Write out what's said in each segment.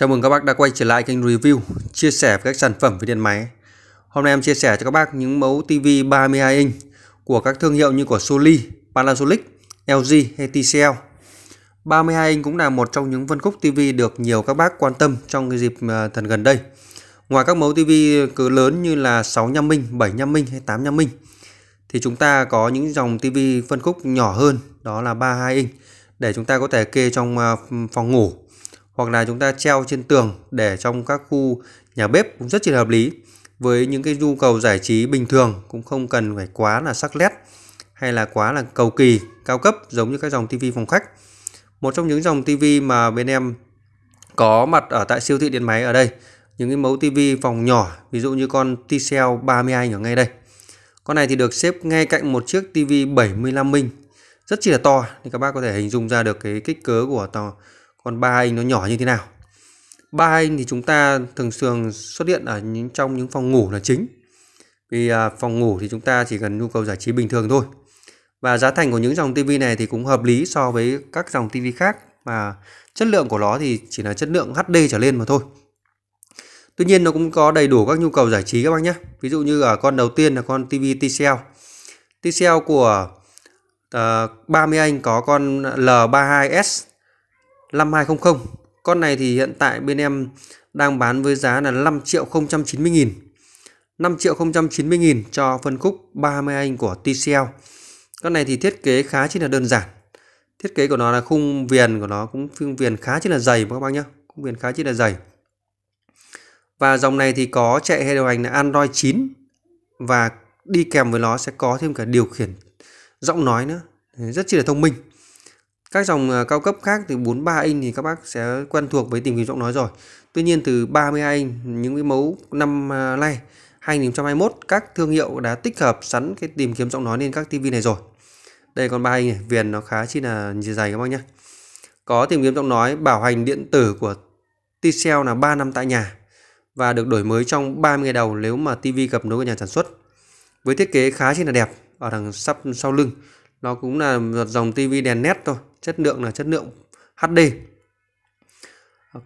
Chào mừng các bác đã quay trở lại kênh review, chia sẻ về các sản phẩm về điện máy. Hôm nay em chia sẻ cho các bác những mẫu TV 32 inch của các thương hiệu như của Sony, Panasonic, LG hay TCL. 32 inch cũng là một trong những phân khúc TV được nhiều các bác quan tâm trong cái dịp à, thần gần đây. Ngoài các mẫu TV cứ lớn như là 65 inch, 75 inch hay 85 inch thì chúng ta có những dòng TV phân khúc nhỏ hơn đó là 32 inch để chúng ta có thể kê trong à, phòng ngủ hoặc là chúng ta treo trên tường để trong các khu nhà bếp cũng rất là hợp lý với những cái nhu cầu giải trí bình thường cũng không cần phải quá là sắc nét hay là quá là cầu kỳ cao cấp giống như các dòng tivi phòng khách một trong những dòng tivi mà bên em có mặt ở tại siêu thị điện máy ở đây những cái mẫu tivi phòng nhỏ ví dụ như con TCL 32 ở ngay đây con này thì được xếp ngay cạnh một chiếc tivi 75 inch rất chỉ là to thì các bác có thể hình dung ra được cái kích cỡ của to còn ba anh nó nhỏ như thế nào ba anh thì chúng ta thường thường xuất hiện ở những trong những phòng ngủ là chính vì à, phòng ngủ thì chúng ta chỉ cần nhu cầu giải trí bình thường thôi và giá thành của những dòng tivi này thì cũng hợp lý so với các dòng tivi khác mà chất lượng của nó thì chỉ là chất lượng HD trở lên mà thôi Tuy nhiên nó cũng có đầy đủ các nhu cầu giải trí các bác nhé. Ví dụ như ở con đầu tiên là con tivi TCL. TCL của uh, ờ, 30 anh có con L32S 5200 con này thì hiện tại bên em đang bán với giá là 5 triệu 090 nghìn 5 triệu 090 nghìn cho phân khúc 30 anh của TCL con này thì thiết kế khá chỉ là đơn giản thiết kế của nó là khung viền của nó cũng khung viền khá chỉ là dày các bác nhé khung viền khá chỉ là dày và dòng này thì có chạy hệ điều hành là Android 9 và đi kèm với nó sẽ có thêm cả điều khiển giọng nói nữa rất chỉ là thông minh các dòng à, cao cấp khác từ 43 inch thì các bác sẽ quen thuộc với tìm kiếm giọng nói rồi. Tuy nhiên từ 32 inch những cái mẫu năm à, nay 2021 các thương hiệu đã tích hợp sẵn cái tìm kiếm giọng nói lên các tivi này rồi. Đây còn 3 inch này, viền nó khá chi là dày các bác nhé. Có tìm kiếm giọng nói bảo hành điện tử của TCL là 3 năm tại nhà và được đổi mới trong 30 ngày đầu nếu mà tivi cập nối của nhà sản xuất. Với thiết kế khá chi là đẹp ở đằng sắp sau lưng nó cũng là một dòng tivi đèn nét thôi chất lượng là chất lượng HD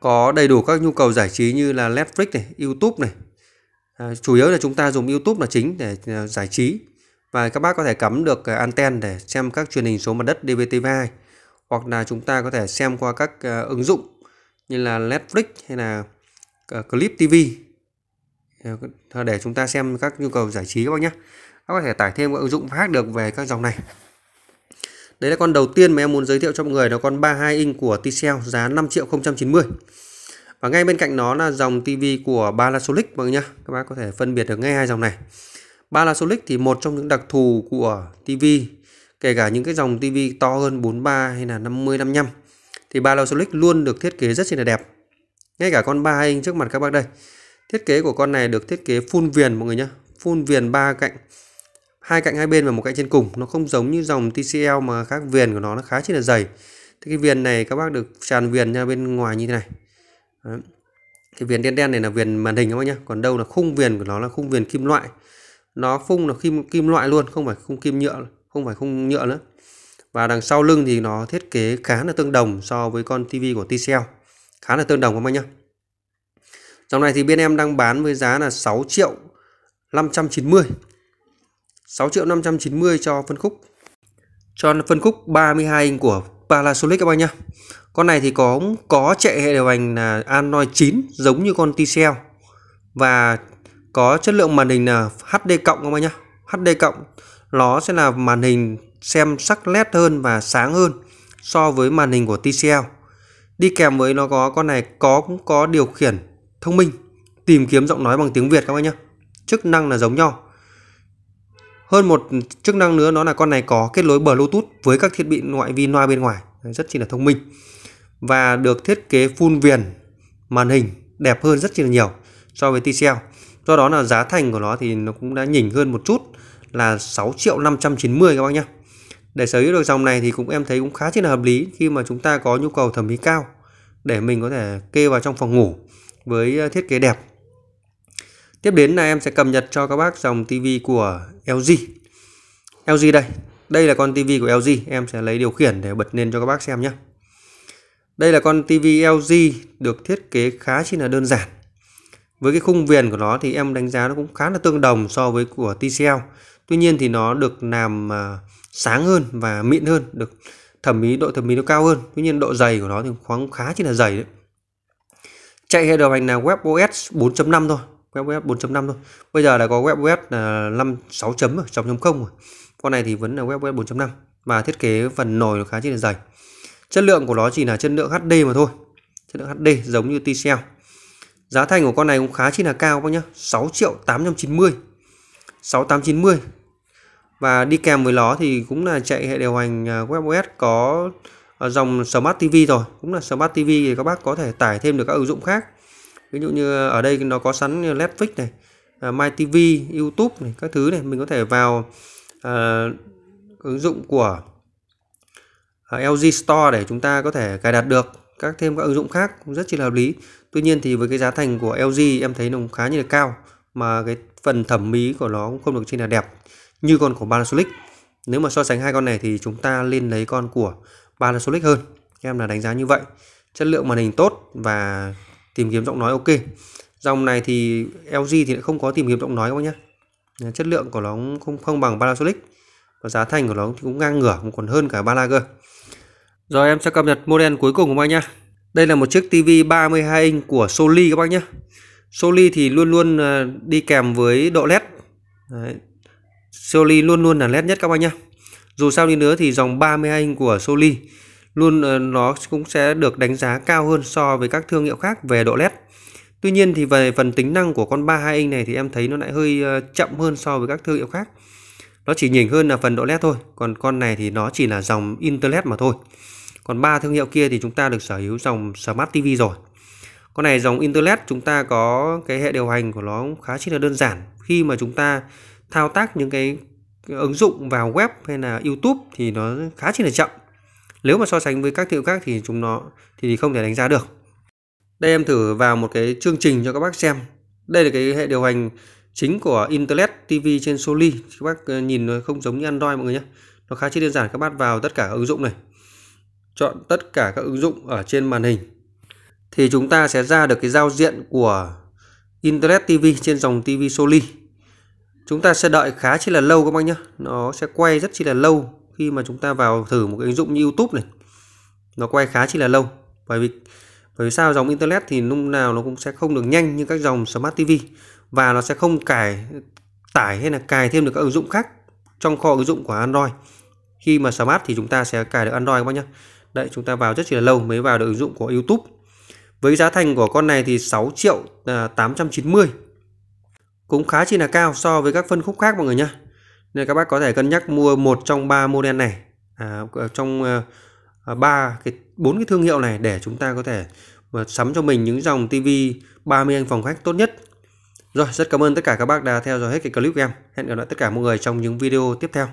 có đầy đủ các nhu cầu giải trí như là Netflix này, YouTube này. À, chủ yếu là chúng ta dùng YouTube là chính để à, giải trí và các bác có thể cắm được à, anten để xem các truyền hình số mặt đất DVTV2 hoặc là chúng ta có thể xem qua các à, ứng dụng như là Netflix hay là Clip TV để chúng ta xem các nhu cầu giải trí các bác nhé. Các có thể tải thêm các ứng dụng khác được về các dòng này. Đấy là con đầu tiên mà em muốn giới thiệu cho mọi người là con 32 inch của TCL giá 5 triệu 090. Và ngay bên cạnh nó là dòng TV của Panasonic mọi người nhé Các bác có thể phân biệt được ngay hai dòng này. Panasonic thì một trong những đặc thù của TV kể cả những cái dòng TV to hơn 43 hay là 50 55 thì Panasonic luôn được thiết kế rất là đẹp. Ngay cả con 32 inch trước mặt các bác đây. Thiết kế của con này được thiết kế phun viền mọi người nhá. Phun viền ba cạnh hai cạnh hai bên và một cạnh trên cùng nó không giống như dòng TCL mà các viền của nó nó khá chỉ là dày thì cái viền này các bác được tràn viền ra bên ngoài như thế này Đấy. cái viền đen đen này là viền màn hình các bác nhá còn đâu là khung viền của nó là khung viền kim loại nó phung là kim kim loại luôn không phải khung kim nhựa không phải khung nhựa nữa và đằng sau lưng thì nó thiết kế khá là tương đồng so với con tivi của TCL khá là tương đồng các bác nhá dòng này thì bên em đang bán với giá là 6 triệu 590 6 triệu 590 cho phân khúc cho phân khúc 32 inch của Panasonic các bác nhá. Con này thì có có chạy hệ điều hành là Android 9 giống như con TCL và có chất lượng màn hình là HD cộng các bác nhá. HD cộng nó sẽ là màn hình xem sắc nét hơn và sáng hơn so với màn hình của TCL. Đi kèm với nó có con này có cũng có điều khiển thông minh, tìm kiếm giọng nói bằng tiếng Việt các bác nhá. Chức năng là giống nhau hơn một chức năng nữa đó là con này có kết nối Bluetooth với các thiết bị ngoại vi loa bên ngoài rất chi là thông minh và được thiết kế phun viền màn hình đẹp hơn rất chi là nhiều so với TCL do đó là giá thành của nó thì nó cũng đã nhỉnh hơn một chút là 6 triệu 590 các bác nhé để sở hữu được dòng này thì cũng em thấy cũng khá chi là hợp lý khi mà chúng ta có nhu cầu thẩm mỹ cao để mình có thể kê vào trong phòng ngủ với thiết kế đẹp Tiếp đến là em sẽ cập nhật cho các bác dòng TV của LG. LG đây. Đây là con TV của LG. Em sẽ lấy điều khiển để bật lên cho các bác xem nhé. Đây là con TV LG được thiết kế khá chi là đơn giản. Với cái khung viền của nó thì em đánh giá nó cũng khá là tương đồng so với của TCL. Tuy nhiên thì nó được làm à, sáng hơn và mịn hơn, được thẩm mỹ độ thẩm mỹ nó cao hơn. Tuy nhiên độ dày của nó thì khoảng khá chi là dày đấy. Chạy hệ điều hành là WebOS 4.5 thôi, web web 4.5 thôi bây giờ là có web web là 5 6 chấm trong chấm không con này thì vẫn là web web 4.5 mà thiết kế phần nồi nó khá chi là dày chất lượng của nó chỉ là chất lượng HD mà thôi chất lượng HD giống như TCL giá thành của con này cũng khá chi là cao các nhá 6 triệu 890 6890 và đi kèm với nó thì cũng là chạy hệ điều hành à, WebOS có à, dòng Smart TV rồi cũng là Smart TV thì các bác có thể tải thêm được các ứng dụng khác ví dụ như ở đây nó có sẵn như Netflix này uh, My TV YouTube này các thứ này mình có thể vào uh, ứng dụng của à, LG Store để chúng ta có thể cài đặt được các thêm các ứng dụng khác cũng rất chi là hợp lý tuy nhiên thì với cái giá thành của LG em thấy nó cũng khá như là cao mà cái phần thẩm mỹ của nó cũng không được chi là đẹp như con của Panasonic nếu mà so sánh hai con này thì chúng ta nên lấy con của Panasonic hơn em là đánh giá như vậy chất lượng màn hình tốt và tìm kiếm giọng nói ok dòng này thì LG thì lại không có tìm kiếm giọng nói các bác nhé chất lượng của nó không không bằng Panasonic và giá thành của nó cũng ngang ngửa còn hơn cả Bala rồi em sẽ cập nhật model cuối cùng của bác nhé đây là một chiếc TV 32 inch của Sony các bác nhé Sony thì luôn luôn à, đi kèm với độ led Đấy. Sony luôn luôn là led nhất các bác nhé dù sao đi nữa thì dòng 32 inch của Sony luôn ờ, nó cũng sẽ được đánh giá cao hơn so với các thương hiệu khác về độ led tuy nhiên thì về phần tính năng của con 32 inch này thì em thấy nó lại hơi ờ, chậm hơn so với các thương hiệu khác nó chỉ nhỉnh hơn là phần độ led thôi còn con này thì nó chỉ là dòng internet mà thôi còn ba thương hiệu kia thì chúng ta được sở hữu dòng smart tv rồi con này dòng internet chúng ta có cái hệ điều hành của nó khá chỉ là đơn giản khi mà chúng ta thao tác những cái ứng dụng vào web hay là youtube thì nó khá chỉ là chậm nếu mà so sánh với các thiệu khác thì chúng nó thì không thể đánh giá được đây em thử vào một cái chương trình cho các bác xem đây là cái hệ điều hành chính của Internet TV trên Soli các bác ờ, nhìn nó không giống như Android mọi người nhé nó khá chi đơn giản các bác vào tất cả các ứng dụng này chọn tất cả các ứng dụng ở trên màn hình thì chúng ta sẽ ra được cái giao diện của Internet TV trên dòng TV Soli chúng ta sẽ đợi khá chi là lâu các bác nhé nó sẽ quay rất chi là lâu khi mà chúng ta vào thử một cái ứng dụng như YouTube này nó quay khá chỉ là lâu bởi vì bởi vì sao dòng internet thì lúc nào nó cũng sẽ không được nhanh như các dòng smart TV và nó sẽ không cài tải hay là cài thêm được các ứng dụng khác trong kho ứng dụng của Android khi mà smart thì chúng ta sẽ cài được Android các bác nhé Đấy chúng ta vào rất chỉ là lâu mới vào được ứng dụng của YouTube với giá thành của con này thì 6 triệu 890 à, cũng khá chi là cao so với các phân khúc khác mọi người nhé nên các bác có thể cân nhắc mua một trong ba model này à, trong ờ, à, ba cái bốn cái thương hiệu này để chúng ta có thể ờ, sắm cho mình những dòng TV 30 anh phòng khách tốt nhất rồi rất cảm ơn tất cả các bác đã theo dõi hết cái clip của em hẹn gặp lại tất cả mọi người trong những video tiếp theo